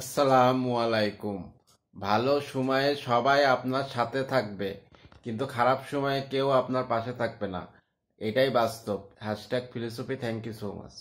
আসসালামু আলাইকুম ভালো সময়ে সবাই আপনার সাথে থাকবে কিন্তু খারাপ সময়ে কেউ আপনার পাশে থাকবে না এটাই বাস্তব hashtag philosophy thank you so much